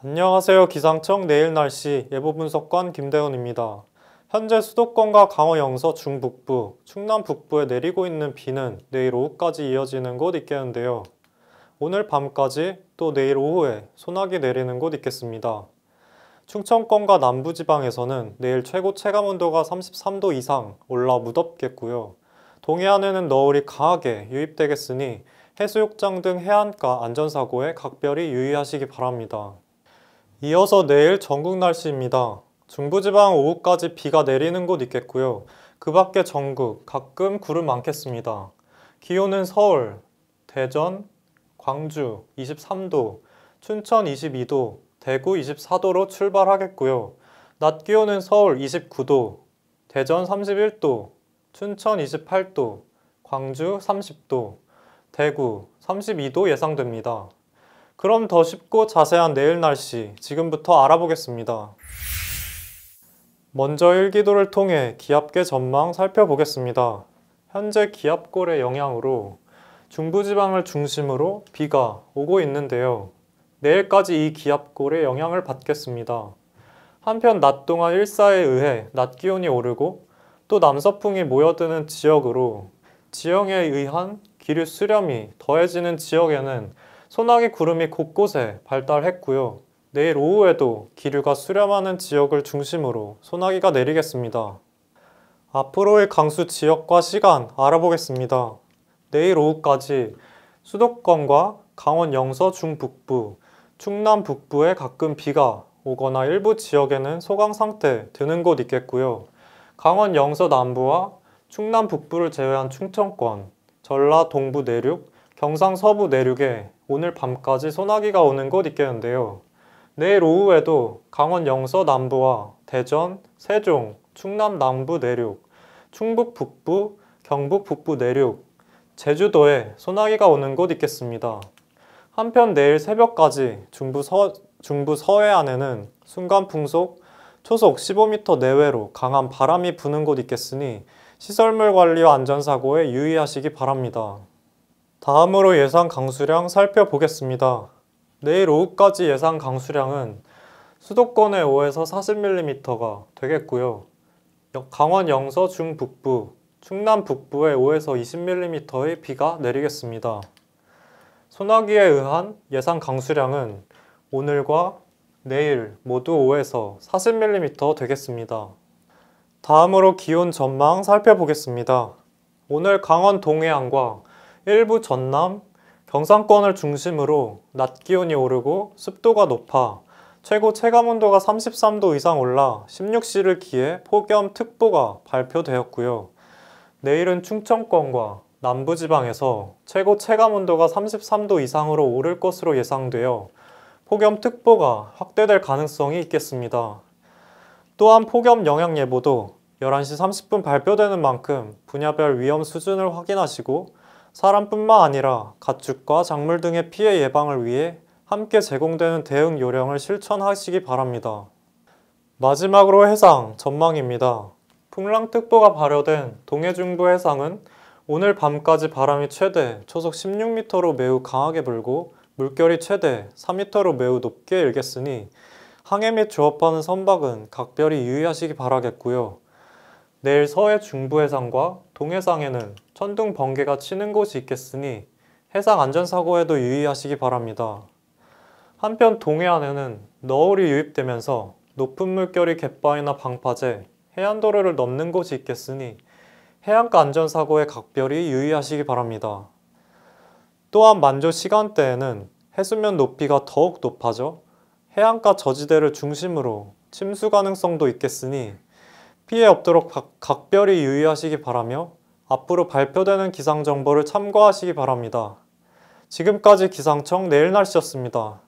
안녕하세요. 기상청 내일 날씨 예보 분석관 김대훈입니다. 현재 수도권과 강원 영서 중북부, 충남 북부에 내리고 있는 비는 내일 오후까지 이어지는 곳 있겠는데요. 오늘 밤까지 또 내일 오후에 소나기 내리는 곳 있겠습니다. 충청권과 남부지방에서는 내일 최고 체감온도가 33도 이상 올라 무덥겠고요. 동해안에는 너울이 강하게 유입되겠으니 해수욕장 등 해안가 안전사고에 각별히 유의하시기 바랍니다. 이어서 내일 전국 날씨입니다. 중부지방 오후까지 비가 내리는 곳 있겠고요. 그 밖에 전국 가끔 구름 많겠습니다. 기온은 서울, 대전, 광주 23도, 춘천 22도, 대구 24도로 출발하겠고요. 낮 기온은 서울 29도, 대전 31도, 춘천 28도, 광주 30도, 대구 32도 예상됩니다. 그럼 더 쉽고 자세한 내일 날씨 지금부터 알아보겠습니다. 먼저 일기도를 통해 기압계 전망 살펴보겠습니다. 현재 기압골의 영향으로 중부지방을 중심으로 비가 오고 있는데요. 내일까지 이 기압골의 영향을 받겠습니다. 한편 낮 동안 일사에 의해 낮 기온이 오르고 또 남서풍이 모여드는 지역으로 지형에 의한 기류 수렴이 더해지는 지역에는 소나기 구름이 곳곳에 발달했고요. 내일 오후에도 기류가 수렴하는 지역을 중심으로 소나기가 내리겠습니다. 앞으로의 강수 지역과 시간 알아보겠습니다. 내일 오후까지 수도권과 강원 영서 중북부, 충남 북부에 가끔 비가 오거나 일부 지역에는 소강 상태 드는 곳 있겠고요. 강원 영서 남부와 충남 북부를 제외한 충청권, 전라 동부 내륙, 경상 서부 내륙에 오늘 밤까지 소나기가 오는 곳 있겠는데요. 내일 오후에도 강원 영서 남부와 대전, 세종, 충남 남부 내륙, 충북 북부, 경북 북부 내륙, 제주도에 소나기가 오는 곳 있겠습니다. 한편 내일 새벽까지 중부, 서, 중부 서해안에는 순간 풍속 초속 15m 내외로 강한 바람이 부는 곳 있겠으니 시설물 관리와 안전사고에 유의하시기 바랍니다. 다음으로 예상 강수량 살펴보겠습니다. 내일 오후까지 예상 강수량은 수도권에 5에서 40mm가 되겠고요. 강원 영서 중북부, 충남 북부에 5에서 20mm의 비가 내리겠습니다. 소나기에 의한 예상 강수량은 오늘과 내일 모두 5에서 40mm 되겠습니다. 다음으로 기온 전망 살펴보겠습니다. 오늘 강원 동해안과 일부 전남, 경상권을 중심으로 낮 기온이 오르고 습도가 높아 최고 체감온도가 33도 이상 올라 16시를 기해 폭염특보가 발표되었고요. 내일은 충청권과 남부지방에서 최고 체감온도가 33도 이상으로 오를 것으로 예상되어 폭염특보가 확대될 가능성이 있겠습니다. 또한 폭염 영향 예보도 11시 30분 발표되는 만큼 분야별 위험 수준을 확인하시고 사람뿐만 아니라 가축과 작물 등의 피해 예방을 위해 함께 제공되는 대응 요령을 실천하시기 바랍니다. 마지막으로 해상 전망입니다. 풍랑특보가 발효된 동해 중부 해상은 오늘 밤까지 바람이 최대 초속 16m로 매우 강하게 불고 물결이 최대 4m로 매우 높게 일겠으니 항해 및 조업하는 선박은 각별히 유의하시기 바라겠고요. 내일 서해 중부 해상과 동해상에는 천둥 번개가 치는 곳이 있겠으니 해상 안전사고에도 유의하시기 바랍니다. 한편 동해안에는 너울이 유입되면서 높은 물결이 갯바위나 방파제, 해안도로를 넘는 곳이 있겠으니 해안가 안전사고에 각별히 유의하시기 바랍니다. 또한 만조 시간대에는 해수면 높이가 더욱 높아져 해안가 저지대를 중심으로 침수 가능성도 있겠으니 피해 없도록 각, 각별히 유의하시기 바라며 앞으로 발표되는 기상 정보를 참고하시기 바랍니다. 지금까지 기상청 내일 날씨였습니다.